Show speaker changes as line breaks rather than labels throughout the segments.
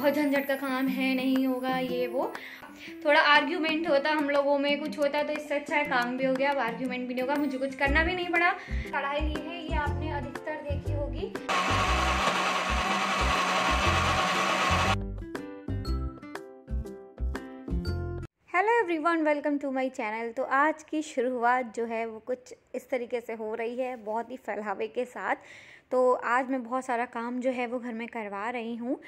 बहुत झंझट का काम है नहीं होगा ये वो थोड़ा आर्ग्यूमेंट होता हम लोगों में कुछ होता तो इससे अच्छा है काम भी हो गया अब आर्ग्यूमेंट भी नहीं होगा मुझे कुछ करना भी नहीं पड़ा कढ़ाई ली है ये आपने अधिकतर देखी होगी hello everyone welcome to my channel तो आज की शुरुआत जो है वो कुछ इस तरीके से हो रही है बहुत ही फैलावे के साथ तो आज मैं बहुत सारा काम जो है वो घर में करवा रही हूँ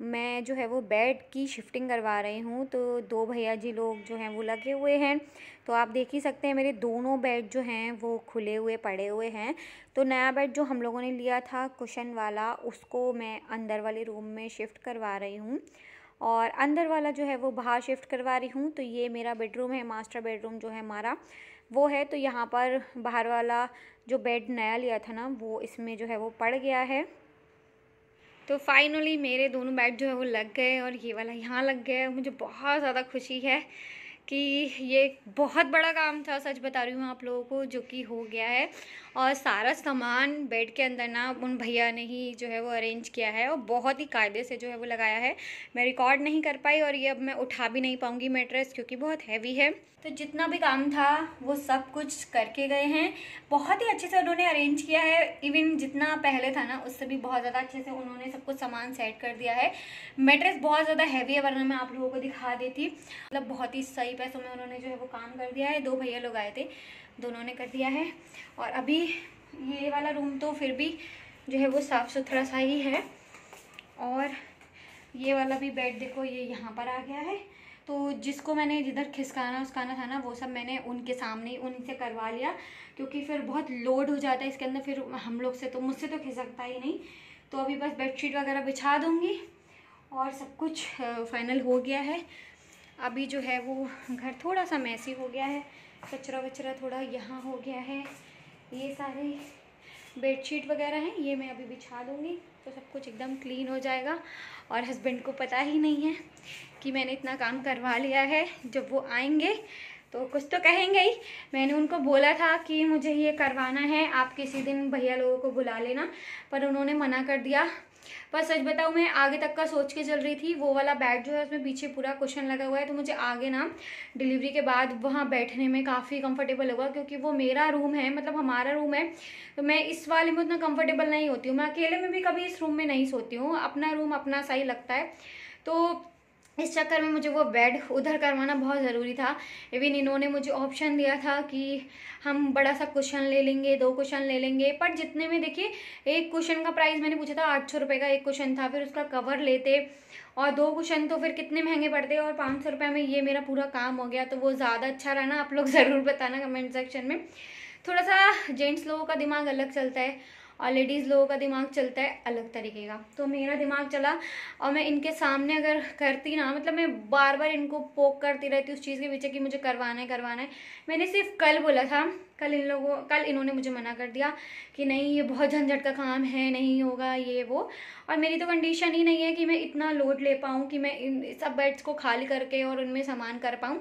मैं जो है वो बेड की शिफ्टिंग करवा रही हूँ तो दो भैया जी लोग जो हैं वो लगे हुए हैं तो आप देख ही सकते हैं मेरे दोनों बेड जो हैं वो खुले हुए पड़े हुए हैं तो नया बेड जो हम लोगों ने लिया था कुशन वाला उसको मैं अंदर वाले रूम में शिफ्ट करवा रही हूँ और अंदर वाला जो है वो बाहर शिफ्ट करवा रही हूँ तो ये मेरा बेडरूम है मास्टर बेडरूम जो है हमारा वो है तो यहाँ पर बाहर वाला जो बेड नया लिया था ना वो इसमें जो है वो पड़ गया है तो फाइनली मेरे दोनों बैट जो है वो लग गए और ये वाला यहाँ लग गया है मुझे बहुत ज़्यादा खुशी है कि ये बहुत बड़ा काम था सच बता रही हूँ आप लोगों को जो कि हो गया है और सारा सामान बेड के अंदर ना उन भैया ने ही जो है वो अरेंज किया है और बहुत ही कायदे से जो है वो लगाया है मैं रिकॉर्ड नहीं कर पाई और ये अब मैं उठा भी नहीं पाऊँगी मेट्रेस क्योंकि बहुत हैवी है तो जितना भी काम था वो सब कुछ करके गए हैं बहुत ही अच्छे से उन्होंने अरेंज किया है इवन जितना पहले था ना उससे भी बहुत ज़्यादा अच्छे से उन्होंने सब कुछ सामान सेट कर दिया है मेट्रेस बहुत ज़्यादा हैवी है वरना मैं आप लोगों को दिखा देती मतलब बहुत ही सही पैसों में उन्होंने जो है वो काम कर दिया है दो भैया लोग आए थे दोनों ने कर दिया है और अभी ये वाला रूम तो फिर भी जो है वो साफ़ सुथरा सा ही है और ये वाला भी बेड देखो ये यहाँ पर आ गया है तो जिसको मैंने जिधर खिसकाना उसकाना था ना वो सब मैंने उनके सामने ही उनसे करवा लिया क्योंकि फिर बहुत लोड हो जाता है इसके अंदर फिर हम लोग से तो मुझसे तो खिसकता ही नहीं तो अभी बस बेडशीट वगैरह बिछा दूँगी और सब कुछ फाइनल हो गया है अभी जो है वो घर थोड़ा सा मैसी हो गया है कचरा वचरा थोड़ा यहाँ हो गया है ये सारे बेडशीट वगैरह हैं ये मैं अभी बिछा दूँगी तो सब कुछ एकदम क्लीन हो जाएगा और हस्बैंड को पता ही नहीं है कि मैंने इतना काम करवा लिया है जब वो आएंगे तो कुछ तो कहेंगे ही मैंने उनको बोला था कि मुझे ये करवाना है आप किसी दिन भैया लोगों को बुला लेना पर उन्होंने मना कर दिया पर सच बताऊँ मैं आगे तक का सोच के चल रही थी वो वाला बैग जो है उसमें पीछे पूरा क्वेश्चन लगा हुआ है तो मुझे आगे ना डिलीवरी के बाद वहाँ बैठने में काफ़ी कंफर्टेबल होगा क्योंकि वो मेरा रूम है मतलब हमारा रूम है तो मैं इस वाले में उतना कम्फर्टेबल नहीं होती हूँ मैं अकेले में भी कभी इस रूम में नहीं सोती हूँ अपना रूम अपना सही लगता है तो इस चक्कर में मुझे वो बेड उधर करवाना बहुत ज़रूरी था इवन इन्होंने मुझे ऑप्शन दिया था कि हम बड़ा सा कुशन ले लेंगे दो कुशन ले लेंगे पर जितने में देखिए एक कुशन का प्राइस मैंने पूछा था आठ सौ रुपये का एक कुशन था फिर उसका कवर लेते और दो कुशन तो फिर कितने महंगे पड़ते और पाँच सौ रुपये में ये मेरा पूरा काम हो गया तो वो ज़्यादा अच्छा रहा ना आप लोग ज़रूर बताना कमेंट सेक्शन में थोड़ा सा जेंट्स लोगों का दिमाग अलग चलता है और लेडीज़ लोगों का दिमाग चलता है अलग तरीके का तो मेरा दिमाग चला और मैं इनके सामने अगर करती ना मतलब मैं बार बार इनको पोक करती रहती उस चीज़ के पीछे कि मुझे करवाना है करवाना है मैंने सिर्फ कल बोला था कल इन लोगों कल इन्होंने मुझे मना कर दिया कि नहीं ये बहुत झंझट का काम है नहीं होगा ये वो और मेरी तो कंडीशन ही नहीं है कि मैं इतना लोड ले पाऊँ कि मैं इन सब बेड्स को खाली करके और उनमें सामान कर पाऊँ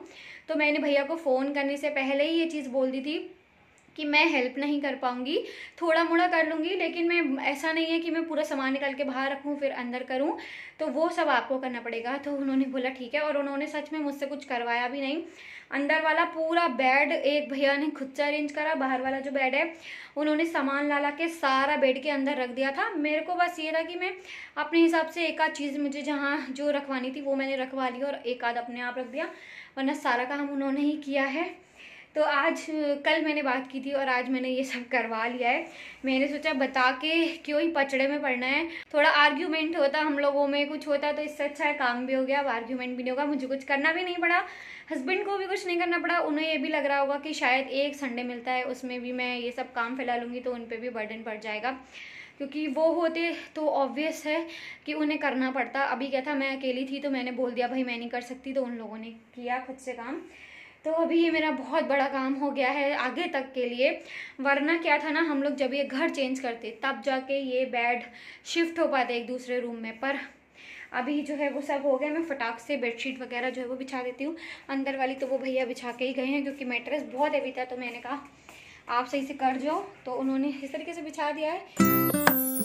तो मैंने भैया को फ़ोन करने से पहले ही ये चीज़ बोल दी थी कि मैं हेल्प नहीं कर पाऊँगी थोड़ा मोड़ा कर लूँगी लेकिन मैं ऐसा नहीं है कि मैं पूरा सामान निकाल के बाहर रखूँ फिर अंदर करूँ तो वो सब आपको करना पड़ेगा तो उन्होंने बोला ठीक है और उन्होंने सच में मुझसे कुछ करवाया भी नहीं अंदर वाला पूरा बेड एक भैया ने खुद से अरेंज करा बाहर वाला जो बेड है उन्होंने सामान ला ला के सारा बेड के अंदर रख दिया था मेरे को बस ये था कि मैं अपने हिसाब से एक आध चीज़ मुझे जहाँ जो रखवानी थी वो मैंने रखवा ली और एक आध अपने आप रख दिया वरना सारा काम उन्होंने ही किया है तो आज कल मैंने बात की थी और आज मैंने ये सब करवा लिया है मैंने सोचा बता के क्यों ही पचड़े में पड़ना है थोड़ा आर्ग्यूमेंट होता हम लोगों में कुछ होता तो इससे अच्छा है काम भी हो गया अब आर्ग्यूमेंट भी नहीं होगा मुझे कुछ करना भी नहीं पड़ा हस्बैंड को भी कुछ नहीं करना पड़ा उन्हें ये भी लग रहा होगा कि शायद एक संडे मिलता है उसमें भी मैं ये सब काम फैला लूँगी तो उन पर भी बर्डन पड़ जाएगा क्योंकि वो होते तो ऑब्वियस है कि उन्हें करना पड़ता अभी क्या था मैं अकेली थी तो मैंने बोल दिया भाई मैं नहीं कर सकती तो उन लोगों ने किया खुद से काम तो अभी ये मेरा बहुत बड़ा काम हो गया है आगे तक के लिए वरना क्या था ना हम लोग जब ये घर चेंज करते तब जाके ये बेड शिफ्ट हो पाते एक दूसरे रूम में पर अभी जो है वो सब हो गया मैं फटाक से बेडशीट वगैरह जो है वो बिछा देती हूँ अंदर वाली तो वो भैया बिछा के ही गए हैं क्योंकि मेट्रेस बहुत हैवी था तो मैंने कहा आप सही से कर जाओ तो उन्होंने इस तरीके से बिछा दिया है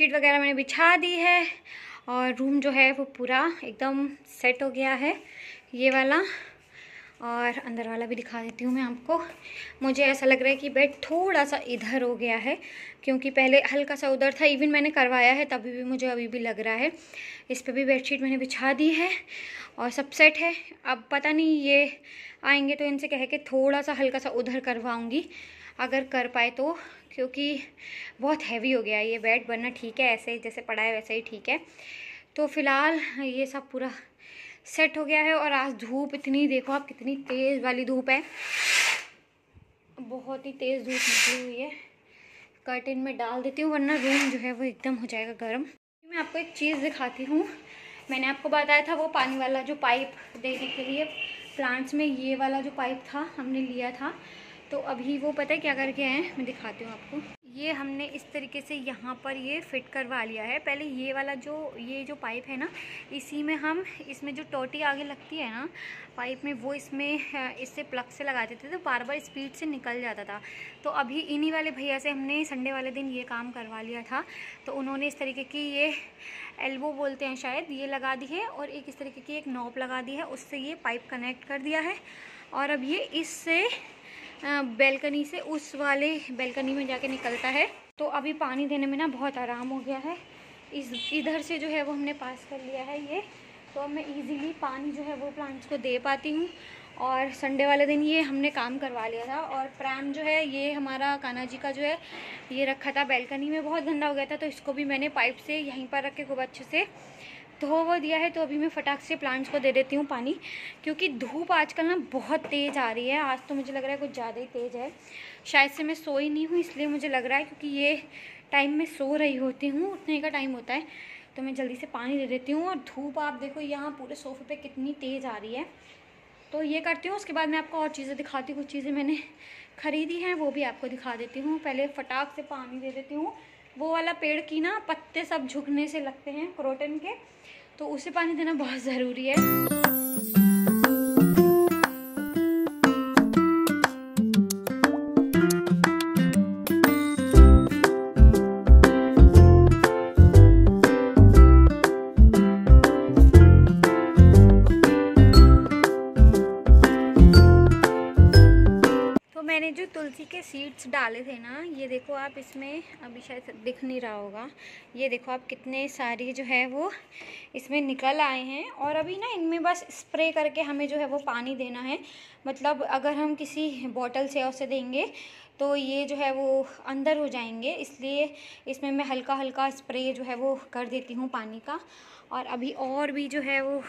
बेडशीट वगैरह मैंने बिछा दी है और रूम जो है वो पूरा एकदम सेट हो गया है ये वाला और अंदर वाला भी दिखा देती हूँ मैं आपको मुझे ऐसा लग रहा है कि बेड थोड़ा सा इधर हो गया है क्योंकि पहले हल्का सा उधर था इवन मैंने करवाया है तभी भी मुझे अभी भी लग रहा है इस पर भी बेडशीट मैंने बिछा दी है और सब सेट है अब पता नहीं ये आएंगे तो इनसे कह के थोड़ा सा हल्का सा उधर करवाऊँगी अगर कर पाए तो क्योंकि बहुत हैवी हो गया ये बेड बनना ठीक है ऐसे जैसे पड़ा है वैसे ही ठीक है तो फिलहाल ये सब पूरा सेट हो गया है और आज धूप इतनी देखो आप कितनी तेज़ वाली धूप है बहुत ही तेज़ धूप निकली हुई है कर्टिन में डाल देती हूँ वरना रूम जो है वो एकदम हो जाएगा गर्म मैं आपको एक चीज़ दिखाती हूँ मैंने आपको बताया था वो पानी वाला जो पाइप देने के लिए प्लांट्स में ये वाला जो पाइप था हमने लिया था तो अभी वो पता है क्या करके आए हैं मैं दिखाती हूँ आपको ये हमने इस तरीके से यहाँ पर ये फिट करवा लिया है पहले ये वाला जो ये जो पाइप है ना इसी में हम इसमें जो टोटी आगे लगती है ना पाइप में वो इसमें इससे प्लग से लगाते थे तो बार बार स्पीड से निकल जाता था तो अभी इन्हीं वाले भैया से हमने संडे वाले दिन ये काम करवा लिया था तो उन्होंने इस तरीके की ये एल्बो बोलते हैं शायद ये लगा दी है और एक इस तरीके की एक नॉप लगा दी है उससे ये पाइप कनेक्ट कर दिया है और अब ये इससे बेलकनी से उस वाले बेलकनी में जाके निकलता है तो अभी पानी देने में ना बहुत आराम हो गया है इस इधर से जो है वो हमने पास कर लिया है ये तो मैं इजीली पानी जो है वो प्लांट्स को दे पाती हूँ और संडे वाले दिन ये हमने काम करवा लिया था और प्रैम जो है ये हमारा काना जी का जो है ये रखा था बेलकनी में बहुत गंदा हो गया था तो इसको भी मैंने पाइप से यहीं पर रख के खूब अच्छे से धो वो दिया है तो अभी मैं फटाक से प्लांट्स को दे देती हूँ पानी क्योंकि धूप आजकल ना बहुत तेज़ आ रही है आज तो मुझे लग रहा है कुछ ज़्यादा ही तेज़ है शायद से मैं सो ही नहीं हूँ इसलिए मुझे लग रहा है क्योंकि ये टाइम में सो रही होती हूँ उतने का टाइम होता है तो मैं जल्दी से पानी दे देती हूँ और धूप आप देखो यहाँ पूरे सोफे पर कितनी तेज़ आ रही है तो ये करती हूँ उसके बाद मैं आपको और चीज़ें दिखाती हूँ कुछ चीज़ें मैंने ख़रीदी हैं वो भी आपको दिखा देती हूँ पहले फटाक से पानी दे देती हूँ वो वाला पेड़ की ना पत्ते सब झुकने से लगते हैं क्रोटन के तो उसे पानी देना बहुत ज़रूरी है तो मैंने जो तुलसी के सीड्स डाले थे ना ये देखो आप इसमें अभी शायद दिख नहीं रहा होगा ये देखो आप कितने सारी जो है वो इसमें निकल आए हैं और अभी ना इनमें बस स्प्रे करके हमें जो है वो पानी देना है मतलब अगर हम किसी बॉटल से उसे देंगे तो ये जो है वो अंदर हो जाएंगे इसलिए इसमें मैं हल्का हल्का स्प्रे जो है वो कर देती हूँ पानी का और अभी और भी जो है वो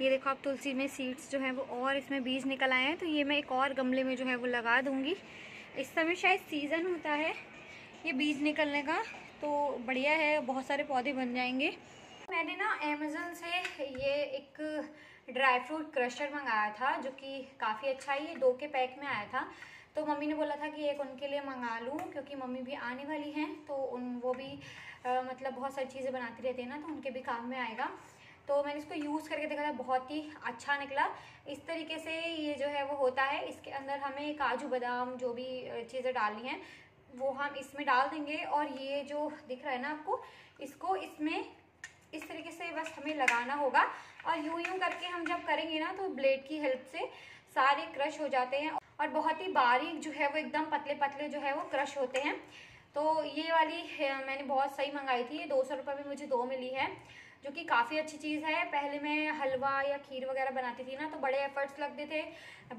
ये देखो आप तुलसी में सीड्स जो है वो और इसमें बीज निकल आए हैं तो ये मैं एक और गमले में जो है वो लगा दूँगी इस समय शायद सीज़न होता है ये बीज निकलने का तो बढ़िया है बहुत सारे पौधे बन जाएंगे मैंने ना अमेज़ोन से ये एक ड्राई फ्रूट क्रशर मंगाया था जो कि काफ़ी अच्छा है ये दो के पैक में आया था तो मम्मी ने बोला था कि एक उनके लिए मंगा लूँ क्योंकि मम्मी भी आने वाली हैं तो उन वो भी आ, मतलब बहुत सारी चीज़ें बनाती रहती है ना तो उनके भी काम में आएगा तो मैंने इसको यूज़ करके देखा था बहुत ही अच्छा निकला इस तरीके से ये जो है वो होता है इसके अंदर हमें काजू बादाम जो भी चीज़ें डालनी हैं वो हम इसमें डाल देंगे और ये जो दिख रहा है ना आपको इसको इसमें इस तरीके से बस हमें लगाना होगा और यूं यूं करके हम जब करेंगे ना तो ब्लेड की हेल्प से सारे क्रश हो जाते हैं और बहुत ही बारीक जो है वो एकदम पतले पतले जो है वो क्रश होते हैं तो ये वाली मैंने बहुत सही मंगाई थी ये दो सौ रुपये में मुझे दो मिली है जो कि काफ़ी अच्छी चीज़ है पहले मैं हलवा या खीर वगैरह बनाती थी ना तो बड़े एफर्ट्स लगते थे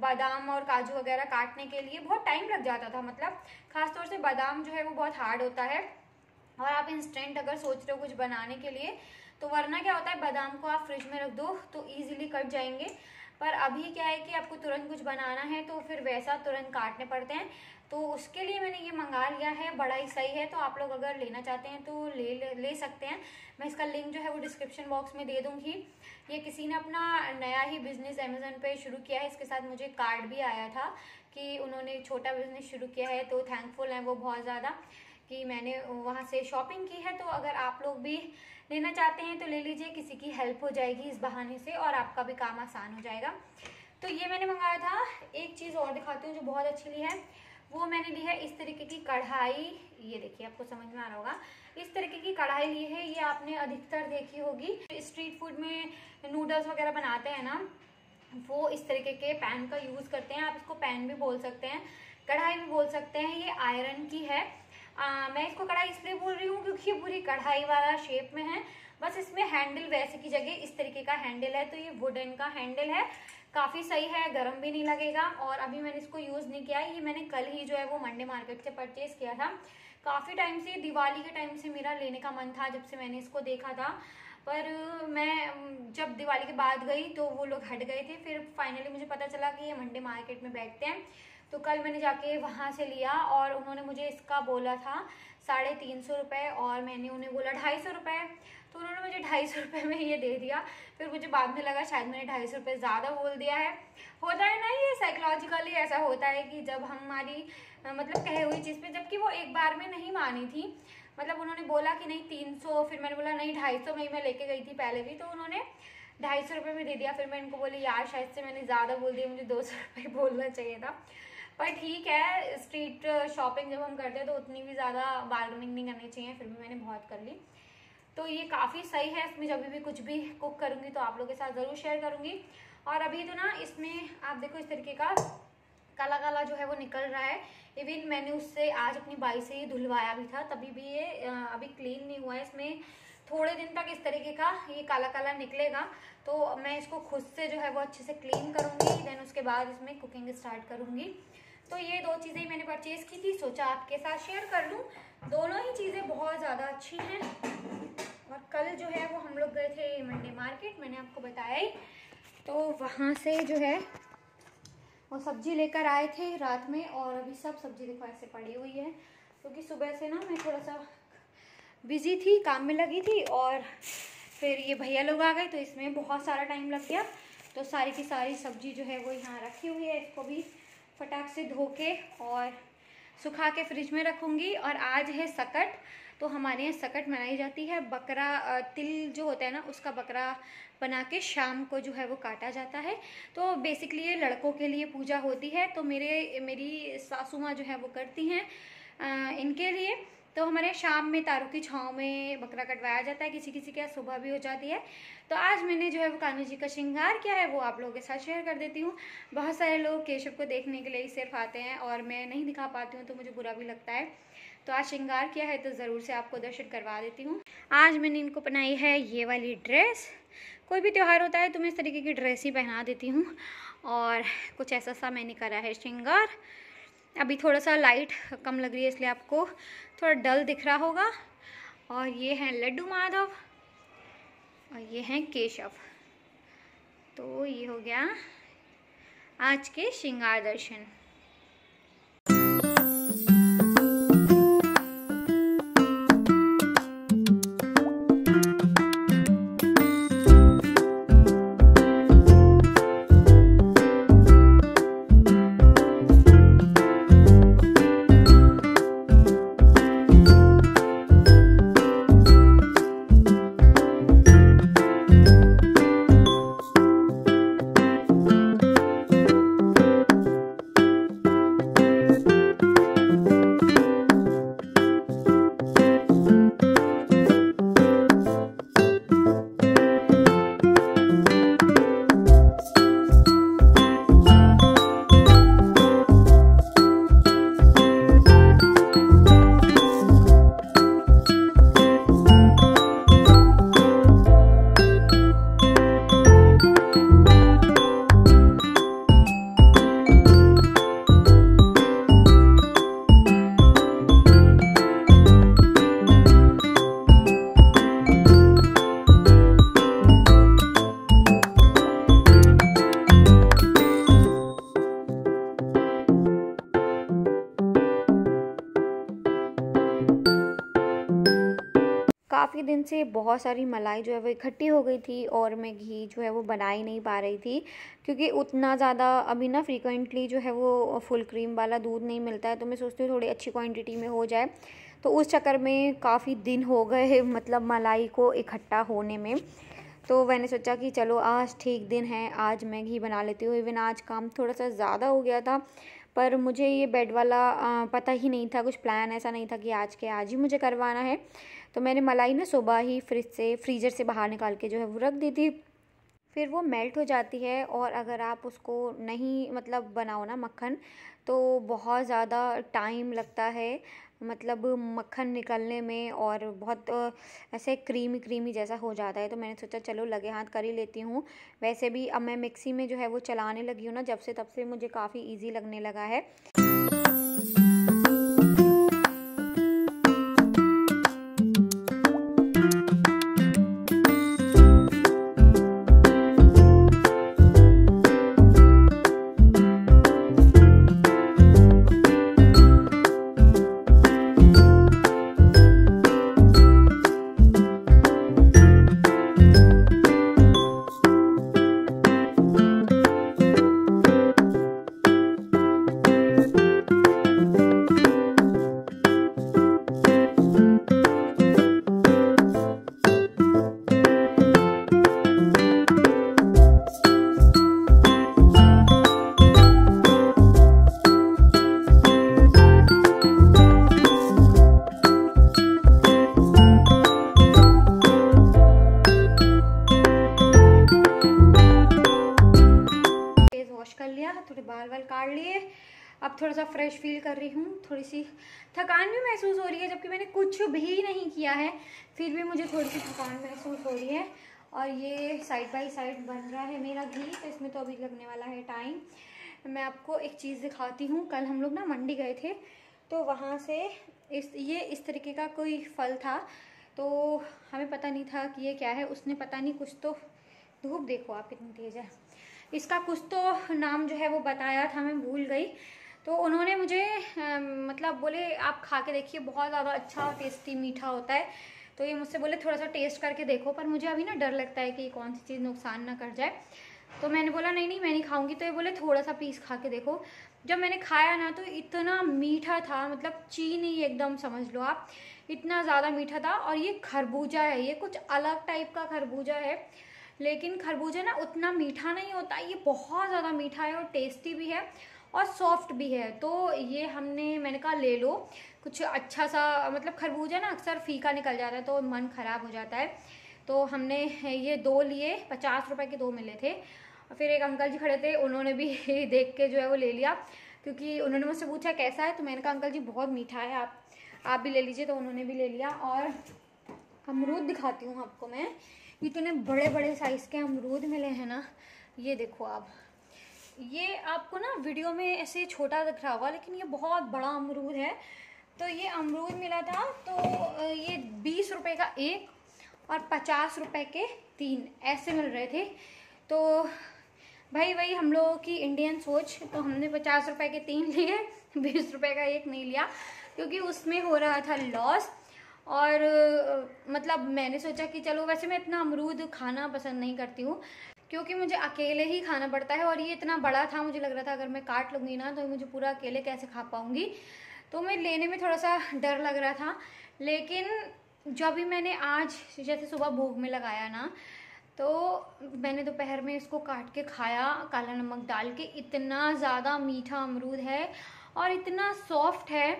बादाम और काजू वगैरह काटने के लिए बहुत टाइम लग जाता था मतलब ख़ासतौर से बादाम जो है वो बहुत हार्ड होता है और आप इंस्टेंट अगर सोच रहे हो कुछ बनाने के लिए तो वरना क्या होता है बादाम को आप फ्रिज में रख दो तो ईजिली कट जाएंगे पर अभी क्या है कि आपको तुरंत कुछ बनाना है तो फिर वैसा तुरंत काटने पड़ते हैं तो उसके लिए मैंने ये मंगा लिया है बड़ा ही सही है तो आप लोग अगर लेना चाहते हैं तो ले ले, सकते हैं मैं इसका लिंक जो है वो डिस्क्रिप्शन बॉक्स में दे दूँगी ये किसी ने अपना नया ही बिज़नेस अमेज़न पे शुरू किया है इसके साथ मुझे कार्ड भी आया था कि उन्होंने छोटा बिज़नेस शुरू किया है तो थैंकफुल हैं वो बहुत ज़्यादा कि मैंने वहाँ से शॉपिंग की है तो अगर आप लोग भी लेना चाहते हैं तो ले लीजिए किसी की हेल्प हो जाएगी इस बहाने से और आपका भी काम आसान हो जाएगा तो ये मैंने मंगाया था एक चीज़ और दिखाती हूँ जो बहुत अच्छी ली है वो मैंने ली है इस तरीके की कढ़ाई ये देखिए आपको समझ में आ रहा होगा इस तरीके की कढ़ाई ली है ये आपने अधिकतर देखी होगी स्ट्रीट फूड में नूडल्स वगैरह बनाते हैं ना वो इस तरीके के पैन का यूज़ करते हैं आप इसको पैन भी बोल सकते हैं कढ़ाई भी बोल सकते हैं ये आयरन की है आ, मैं इसको कढ़ाई इसलिए बोल रही हूँ क्योंकि ये पूरी कढ़ाई वाला शेप में है बस इसमें हैंडल वैसे की जगह इस तरीके का हैंडल है तो ये वुडन का हैंडल है काफ़ी सही है गर्म भी नहीं लगेगा और अभी मैंने इसको यूज़ नहीं किया ये मैंने कल ही जो है वो मंडे मार्केट से परचेज़ किया था काफ़ी टाइम से दिवाली के टाइम से मेरा लेने का मन था जब से मैंने इसको देखा था पर मैं जब दिवाली के बाद गई तो वो लोग हट गए थे फिर फाइनली मुझे पता चला कि ये मंडे मार्केट में बैठते हैं तो कल मैंने जाके वहाँ से लिया और उन्होंने मुझे इसका बोला था साढ़े तीन सौ रुपये और मैंने उन्हें बोला ढाई सौ रुपये तो उन्होंने मुझे ढाई सौ रुपये में ये दे दिया फिर मुझे बाद में लगा शायद मैंने ढाई सौ रुपये ज़्यादा बोल दिया है होता है ना ये साइकोलॉजिकली ऐसा होता है कि जब हमारी मतलब कहे हुई चीज़ पे जबकि वो एक बार में नहीं मानी थी मतलब उन्होंने बोला कि नहीं तीन सौ फिर मैंने बोला नहीं ढाई सौ में ही मैं लेके गई थी पहले भी तो उन्होंने ढाई सौ रुपये में दे दिया फिर मैं इनको बोली यार शायद से मैंने ज़्यादा बोल दिया मुझे दो सौ रुपये बोलना चाहिए था पर ठीक है स्ट्रीट शॉपिंग जब हम करते हैं तो उतनी भी ज़्यादा बार्गनिंग नहीं करनी चाहिए फिर भी मैंने बहुत कर ली तो ये काफ़ी सही है इसमें जब भी कुछ भी कुक करूँगी तो आप लोगों के साथ ज़रूर शेयर करूँगी और अभी तो ना इसमें आप देखो इस तरीके का काला काला जो है वो निकल रहा है इवन मैंने उससे आज अपनी बाई से ही धुलवाया भी था तभी भी ये अभी क्लीन नहीं हुआ है इसमें थोड़े दिन तक इस तरीके का ये काला काला निकलेगा तो मैं इसको खुद से जो है वो अच्छे से क्लीन करूँगी देन उसके बाद इसमें कुकिंग स्टार्ट करूँगी तो ये दो चीज़ें मैंने परचेज़ की थी सोचा आपके साथ शेयर कर लूँ दोनों ही चीज़ें बहुत ज़्यादा अच्छी हैं और कल जो है वो हम लोग गए थे मंडे मार्केट मैंने आपको बताया ही तो वहाँ से जो है वो सब्ज़ी लेकर आए थे रात में और अभी सब सब्ज़ी देखो ऐसे पड़ी हुई है क्योंकि तो सुबह से ना मैं थोड़ा सा बिज़ी थी काम में लगी थी और फिर ये भैया लोग आ गए तो इसमें बहुत सारा टाइम लग गया तो सारी की सारी सब्ज़ी जो है वो यहाँ रखी हुई है इसको भी फटाक से धो के और सुखा के फ्रिज में रखूँगी और आज है सकट तो हमारे यहाँ सकट मनाई जाती है बकरा तिल जो होता है ना उसका बकरा बना के शाम को जो है वो काटा जाता है तो बेसिकली ये लड़कों के लिए पूजा होती है तो मेरे मेरी सासू माँ जो है वो करती हैं इनके लिए तो हमारे शाम में तारों की छाँव में बकरा कटवाया जाता है किसी किसी के यहाँ सुबह भी हो जाती है तो आज मैंने जो है वो कान्हू जी का श्रृंगार किया है वो आप लोगों के साथ शेयर कर देती हूँ बहुत सारे लोग केशव को देखने के लिए ही सिर्फ आते हैं और मैं नहीं दिखा पाती हूँ तो मुझे बुरा भी लगता है तो आज श्रृंगार किया है तो ज़रूर से आपको दर्शन करवा देती हूँ आज मैंने इनको बनाई है ये वाली ड्रेस कोई भी त्यौहार होता है तो मैं इस तरीके की ड्रेस ही पहना देती हूँ और कुछ ऐसा सा मैंने करा है श्रृंगार अभी थोड़ा सा लाइट कम लग रही है इसलिए आपको थोड़ा डल दिख रहा होगा और ये हैं लड्डू माधव और ये हैं केशव तो ये हो गया आज के श्रृंगार दर्शन दिन से बहुत सारी मलाई जो है वो इकट्ठी हो गई थी और मैं घी जो है वो बना ही नहीं पा रही थी क्योंकि उतना ज़्यादा अभी ना फ्रीक्वेंटली जो है वो फुल क्रीम वाला दूध नहीं मिलता है तो मैं सोचती हूँ थोड़ी अच्छी क्वांटिटी में हो जाए तो उस चक्कर में काफ़ी दिन हो गए मतलब मलाई को इकट्ठा होने में तो मैंने सोचा कि चलो आज ठीक दिन है आज मैं घी बना लेती हूँ इवन आज काम थोड़ा सा ज़्यादा हो गया था पर मुझे ये बेड वाला पता ही नहीं था कुछ प्लान ऐसा नहीं था कि आज के आज ही मुझे करवाना है तो मैंने मलाई ना सुबह ही फ्रिज से फ्रीजर से बाहर निकाल के जो है वो रख दी थी फिर वो मेल्ट हो जाती है और अगर आप उसको नहीं मतलब बनाओ ना मक्खन तो बहुत ज़्यादा टाइम लगता है मतलब मक्खन निकलने में और बहुत ऐसे क्रीमी क्रीमी जैसा हो जाता है तो मैंने सोचा चलो लगे हाथ कर ही लेती हूँ वैसे भी अब मैं मिक्सी में जो है वो चलाने लगी हूँ ना जब से तब से मुझे काफ़ी ईजी लगने लगा है वॉश कर लिया थोड़े बाल वाल काट लिए अब थोड़ा सा फ्रेश फील कर रही हूँ थोड़ी सी थकान भी महसूस हो रही है जबकि मैंने कुछ भी नहीं किया है फिर भी मुझे थोड़ी सी थकान महसूस हो रही है और ये साइड बाई साइड बन रहा है मेरा घी तो इसमें तो अभी लगने वाला है टाइम मैं आपको एक चीज़ दिखाती हूँ कल हम लोग ना मंडी गए थे तो वहाँ से इस ये इस तरीके का कोई फल था तो हमें पता नहीं था कि ये क्या है उसने पता नहीं कुछ तो धूप देखो आप कितनी तेज़ है इसका कुछ तो नाम जो है वो बताया था मैं भूल गई तो उन्होंने मुझे आ, मतलब बोले आप खा के देखिए बहुत ज़्यादा अच्छा और टेस्टी मीठा होता है तो ये मुझसे बोले थोड़ा सा टेस्ट करके देखो पर मुझे अभी ना डर लगता है कि कौन सी चीज़ नुकसान ना कर जाए तो मैंने बोला नहीं नहीं मैं नहीं खाऊंगी तो ये बोले थोड़ा सा पीस खा के देखो जब मैंने खाया ना तो इतना मीठा था मतलब चीनी एकदम समझ लो आप इतना ज़्यादा मीठा था और ये खरबूजा है ये कुछ अलग टाइप का खरबूजा है लेकिन खरबूजा ना उतना मीठा नहीं होता ये बहुत ज़्यादा मीठा है और टेस्टी भी है और सॉफ्ट भी है तो ये हमने मैंने कहा ले लो कुछ अच्छा सा मतलब खरबूजा ना अक्सर फीका निकल जाता है तो मन ख़राब हो जाता है तो हमने ये दो लिए पचास रुपए के दो मिले थे फिर एक अंकल जी खड़े थे उन्होंने भी देख के जो है वो ले लिया क्योंकि उन्होंने मुझसे पूछा कैसा है तो मैंने कहा अंकल जी बहुत मीठा है आप आप भी ले लीजिए तो उन्होंने भी ले लिया और अमरूद दिखाती हूँ आपको मैं इतने बड़े बड़े साइज़ के अमरूद मिले हैं ना ये देखो आप ये आपको ना वीडियो में ऐसे छोटा दिख रहा होगा लेकिन ये बहुत बड़ा अमरूद है तो ये अमरूद मिला था तो ये बीस रुपए का एक और पचास रुपए के तीन ऐसे मिल रहे थे तो भाई वही हम लोगों की इंडियन सोच तो हमने पचास रुपए के तीन लिए बीस रुपए का एक नहीं लिया क्योंकि उसमें हो रहा था लॉस और मतलब मैंने सोचा कि चलो वैसे मैं इतना अमरूद खाना पसंद नहीं करती हूँ क्योंकि मुझे अकेले ही खाना पड़ता है और ये इतना बड़ा था मुझे लग रहा था अगर मैं काट लूँगी ना तो मुझे पूरा अकेले कैसे खा पाऊँगी तो मैं लेने में थोड़ा सा डर लग रहा था लेकिन जो भी मैंने आज जैसे सुबह भोग में लगाया ना तो मैंने दोपहर में इसको काट के खाया काला नमक डाल के इतना ज़्यादा मीठा अमरूद है और इतना सॉफ्ट है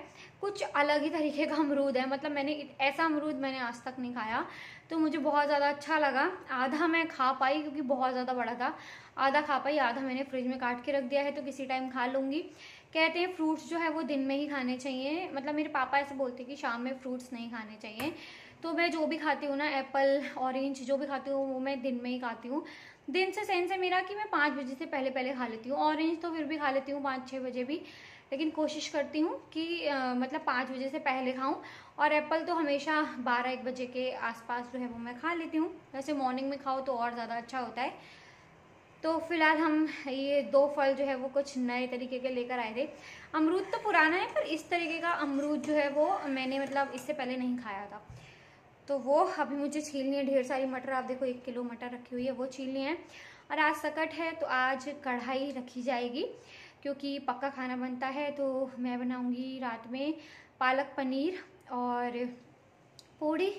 कुछ अलग ही तरीके का अमरूद है मतलब मैंने ऐसा अमरूद मैंने आज तक नहीं खाया तो मुझे बहुत ज़्यादा अच्छा लगा आधा मैं खा पाई क्योंकि बहुत ज़्यादा बड़ा था आधा खा पाई आधा मैंने फ्रिज में काट के रख दिया है तो किसी टाइम खा लूँगी कहते हैं फ्रूट्स जो है वो दिन में ही खाने चाहिए मतलब मेरे पापा ऐसे बोलते कि शाम में फ्रूट्स नहीं खाने चाहिए तो मैं जो भी खाती हूँ ना एप्पल ऑरेंज जो भी खाती हूँ वो मैं दिन में ही खाती हूँ दिन से सेंस है मेरा कि मैं पाँच बजे से पहले पहले खा लेती हूँ ऑरेंज तो फिर भी खा लेती हूँ पाँच छः बजे भी लेकिन कोशिश करती हूँ कि आ, मतलब पाँच बजे से पहले खाऊँ और एप्पल तो हमेशा बारह एक बजे के आसपास जो है वो मैं खा लेती हूँ वैसे मॉर्निंग में खाओ तो और ज़्यादा अच्छा होता है तो फिलहाल हम ये दो फल जो है वो कुछ नए तरीके के लेकर आए थे अमरूद तो पुराना है पर इस तरीके का अमरूद जो है वो मैंने मतलब इससे पहले नहीं खाया था तो वो अभी मुझे छीलनी है ढेर सारी मटर आप देखो एक किलो मटर रखी हुई है वो छीलनी है और आज सकट है तो आज कढ़ाई रखी जाएगी क्योंकि पक्का खाना बनता है तो मैं बनाऊंगी रात में पालक पनीर और पूड़ी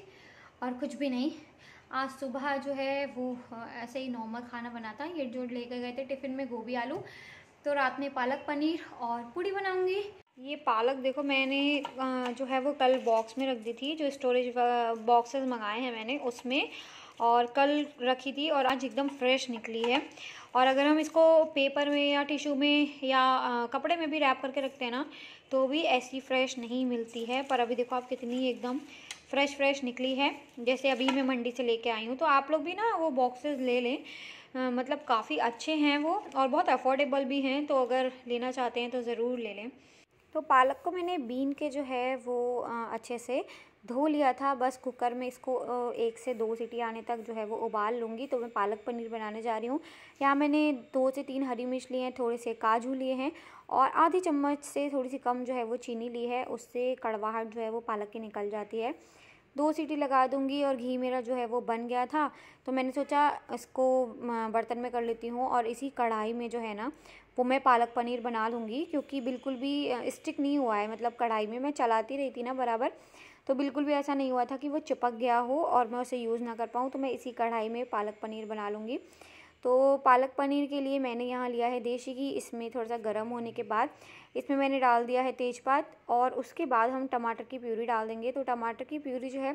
और कुछ भी नहीं आज सुबह जो है वो ऐसे ही नॉर्मल खाना बना था ये जो लेकर गए थे टिफ़िन में गोभी आलू तो रात में पालक पनीर और पूड़ी बनाऊंगी ये पालक देखो मैंने जो है वो कल बॉक्स में रख दी थी जो स्टोरेज बॉक्सेस मंगाए हैं मैंने उसमें और कल रखी थी और आज एकदम फ्रेश निकली है और अगर हम इसको पेपर में या टिशू में या कपड़े में भी रैप करके रखते हैं ना तो भी ऐसी फ्रेश नहीं मिलती है पर अभी देखो आप कितनी एकदम फ्रेश फ्रेश निकली है जैसे अभी मैं मंडी से लेके आई हूँ तो आप लोग भी ना वो बॉक्सेस ले लें मतलब काफ़ी अच्छे हैं वो और बहुत अफोर्डेबल भी हैं तो अगर लेना चाहते हैं तो ज़रूर ले लें तो पालक को मैंने बीन के जो है वो अच्छे से धो लिया था बस कुकर में इसको एक से दो सीटी आने तक जो है वो उबाल लूँगी तो मैं पालक पनीर बनाने जा रही हूँ यहाँ मैंने दो से तीन हरी मिर्च लिए हैं थोड़े से काजू लिए हैं और आधी चम्मच से थोड़ी सी कम जो है वो चीनी ली है उससे कड़वाहट जो है वो पालक की निकल जाती है दो सीटी लगा दूँगी और घी मेरा जो है वो बन गया था तो मैंने सोचा इसको बर्तन में कर लेती हूँ और इसी कढ़ाई में जो है ना वो मैं पालक पनीर बना लूँगी क्योंकि बिल्कुल भी स्टिक नहीं हुआ है मतलब कढ़ाई में मैं चलाती रही थी ना बराबर तो बिल्कुल भी ऐसा नहीं हुआ था कि वो चिपक गया हो और मैं उसे यूज़ ना कर पाऊँ तो मैं इसी कढ़ाई में पालक पनीर बना लूँगी तो पालक पनीर के लिए मैंने यहाँ लिया है देसी घी इसमें थोड़ा सा गर्म होने के बाद इसमें मैंने डाल दिया है तेज़पात और उसके बाद हम टमाटर की प्यूरी डाल देंगे तो टमाटर की प्यूरी जो है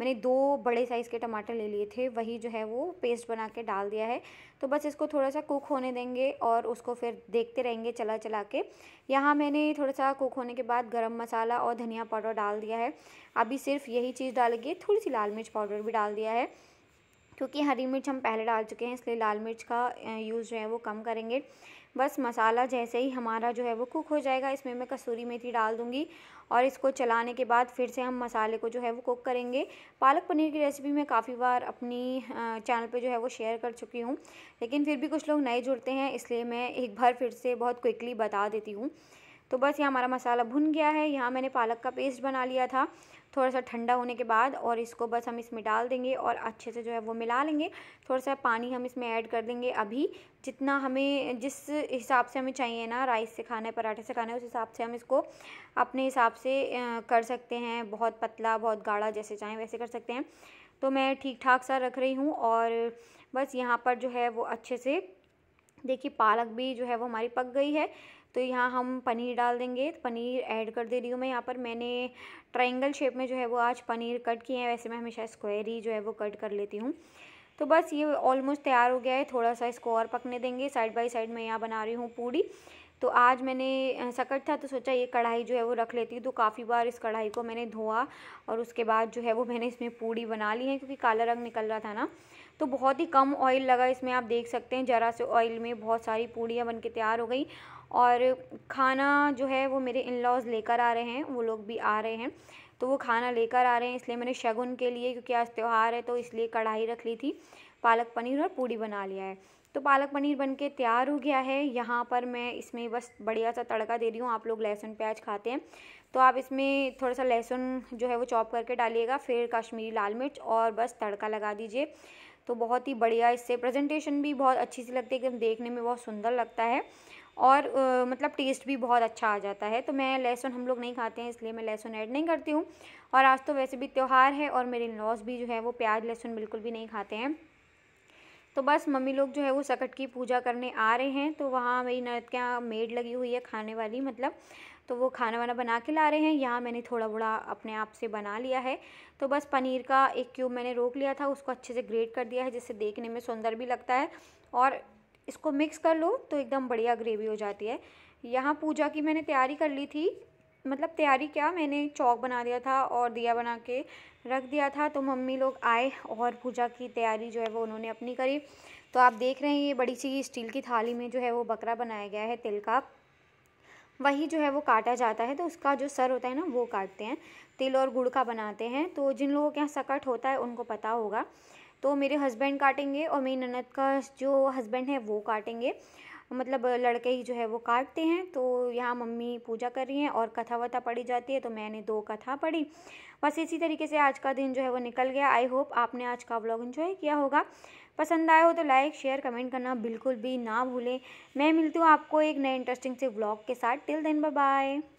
मैंने दो बड़े साइज़ के टमाटर ले लिए थे वही जो है वो पेस्ट बना के डाल दिया है तो बस इसको थोड़ा सा कुक होने देंगे और उसको फिर देखते रहेंगे चला चला के यहाँ मैंने थोड़ा सा कुक होने के बाद गर्म मसाला और धनिया पाउडर डाल दिया है अभी सिर्फ यही चीज़ डालेंगे थोड़ी सी लाल मिर्च पाउडर भी डाल दिया है क्योंकि हरी मिर्च हम पहले डाल चुके हैं इसलिए लाल मिर्च का यूज़ जो है वो कम करेंगे बस मसाला जैसे ही हमारा जो है वो कुक हो जाएगा इसमें मैं कसूरी मेथी डाल दूंगी और इसको चलाने के बाद फिर से हम मसाले को जो है वो कुक करेंगे पालक पनीर की रेसिपी मैं काफ़ी बार अपनी चैनल पे जो है वो शेयर कर चुकी हूँ लेकिन फिर भी कुछ लोग नए जुड़ते हैं इसलिए मैं एक बार फिर से बहुत क्विकली बता देती हूँ तो बस यहाँ हमारा मसाला भुन गया है यहाँ मैंने पालक का पेस्ट बना लिया था थोड़ा सा ठंडा होने के बाद और इसको बस हम इसमें डाल देंगे और अच्छे से जो है वो मिला लेंगे थोड़ा सा पानी हम इसमें ऐड कर देंगे अभी जितना हमें जिस हिसाब से हमें चाहिए ना राइस से खाना है पराठे से खाना है उस हिसाब से हम इसको अपने हिसाब से कर सकते हैं बहुत पतला बहुत गाढ़ा जैसे चाहें वैसे कर सकते हैं तो मैं ठीक ठाक सा रख रही हूँ और बस यहाँ पर जो है वो अच्छे से देखिए पालक भी जो है वो हमारी पक गई है तो यहाँ हम पनीर डाल देंगे तो पनीर ऐड कर दे रही हूँ मैं यहाँ पर मैंने ट्राइंगल शेप में जो है वो आज पनीर कट किए हैं वैसे मैं हमेशा स्क्वायर ही जो है वो कट कर लेती हूँ तो बस ये ऑलमोस्ट तैयार हो गया है थोड़ा सा इसको और पकने देंगे साइड बाई साइड मैं यहाँ बना रही हूँ पूड़ी तो आज मैंने सकट था तो सोचा ये कढ़ाई जो है वो रख लेती हूँ तो काफ़ी बार इस कढ़ाई को मैंने धोआ और उसके बाद जो है वो मैंने इसमें पूड़ी बना ली है क्योंकि काला रंग निकल रहा था ना तो बहुत ही कम ऑयल लगा इसमें आप देख सकते हैं ज़रा से ऑयल में बहुत सारी पूड़ियाँ बनके तैयार हो गई और खाना जो है वो मेरे इन लॉज़ लेकर आ रहे हैं वो लोग भी आ रहे हैं तो वो खाना लेकर आ रहे हैं इसलिए मैंने शगुन के लिए क्योंकि आज त्यौहार है तो इसलिए कढ़ाई रख ली थी पालक पनीर और पूड़ी बना लिया है तो पालक पनीर बन के तैयार हो गया है यहाँ पर मैं इसमें बस बढ़िया सा तड़का दे रही हूँ आप लोग लहसुन प्याज खाते हैं तो आप इसमें थोड़ा सा लहसुन जो है वो चॉप करके डालिएगा फिर कश्मीरी लाल मिर्च और बस तड़का लगा दीजिए तो बहुत ही बढ़िया इससे प्रेजेंटेशन भी बहुत अच्छी सी लगती है एकदम देखने में बहुत सुंदर लगता है और आ, मतलब टेस्ट भी बहुत अच्छा आ जाता है तो मैं लहसुन हम लोग नहीं खाते हैं इसलिए मैं लहसुन ऐड नहीं करती हूँ और आज तो वैसे भी त्यौहार है और मेरे लॉस भी जो है वो प्याज लहसुन बिल्कुल भी नहीं खाते हैं तो बस मम्मी लोग जो है वो सकट की पूजा करने आ रहे हैं तो वहाँ मेरी नर्द के यहाँ मेड लगी हुई है खाने वाली मतलब तो वो खाना वाना बना के ला रहे हैं यहाँ मैंने थोड़ा बड़ा अपने आप से बना लिया है तो बस पनीर का एक क्यूब मैंने रोक लिया था उसको अच्छे से ग्रेट कर दिया है जिससे देखने में सुंदर भी लगता है और इसको मिक्स कर लो तो एकदम बढ़िया ग्रेवी हो जाती है यहाँ पूजा की मैंने तैयारी कर ली थी मतलब तैयारी क्या मैंने चौक बना दिया था और दिया बना के रख दिया था तो मम्मी लोग आए और पूजा की तैयारी जो है वो उन्होंने अपनी करी तो आप देख रहे हैं ये बड़ी सी स्टील की थाली में जो है वो बकरा बनाया गया है तिल का वही जो है वो काटा जाता है तो उसका जो सर होता है ना वो काटते हैं तिल और गुड़ का बनाते हैं तो जिन लोगों के यहाँ सकट होता है उनको पता होगा तो मेरे हस्बैंड काटेंगे और मेरी ननद का जो हस्बैंड है वो काटेंगे मतलब लड़के ही जो है वो काटते हैं तो यहाँ मम्मी पूजा कर रही हैं और कथा वथा पढ़ी जाती है तो मैंने दो कथा पढ़ी बस इसी तरीके से आज का दिन जो है वो निकल गया आई होप आपने आज का व्लॉग इन्जॉय किया होगा पसंद आया हो तो लाइक शेयर कमेंट करना बिल्कुल भी ना भूलें मैं मिलती हूँ आपको एक नए इंटरेस्टिंग से ब्लॉग के साथ टिल देन बाय